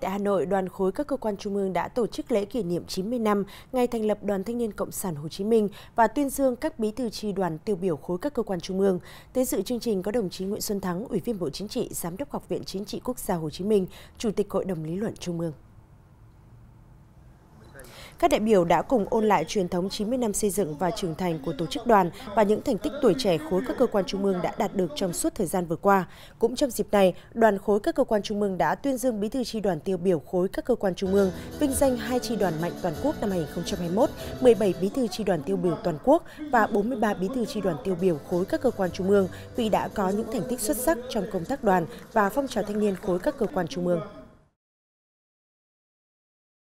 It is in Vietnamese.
Tại Hà Nội, đoàn khối các cơ quan trung ương đã tổ chức lễ kỷ niệm 90 năm ngày thành lập Đoàn Thanh niên Cộng sản Hồ Chí Minh và tuyên dương các bí thư tri đoàn tiêu biểu khối các cơ quan trung ương. Tới dự chương trình có đồng chí Nguyễn Xuân Thắng, Ủy viên Bộ Chính trị, Giám đốc Học viện Chính trị Quốc gia Hồ Chí Minh, Chủ tịch Hội đồng Lý luận Trung ương các đại biểu đã cùng ôn lại truyền thống 90 năm xây dựng và trưởng thành của tổ chức đoàn và những thành tích tuổi trẻ khối các cơ quan trung ương đã đạt được trong suốt thời gian vừa qua. Cũng trong dịp này, đoàn khối các cơ quan trung ương đã tuyên dương bí thư tri đoàn tiêu biểu khối các cơ quan trung ương, vinh danh hai tri đoàn mạnh toàn quốc năm 2021, 17 bí thư tri đoàn tiêu biểu toàn quốc và 43 bí thư tri đoàn tiêu biểu khối các cơ quan trung ương vì đã có những thành tích xuất sắc trong công tác đoàn và phong trào thanh niên khối các cơ quan trung ương.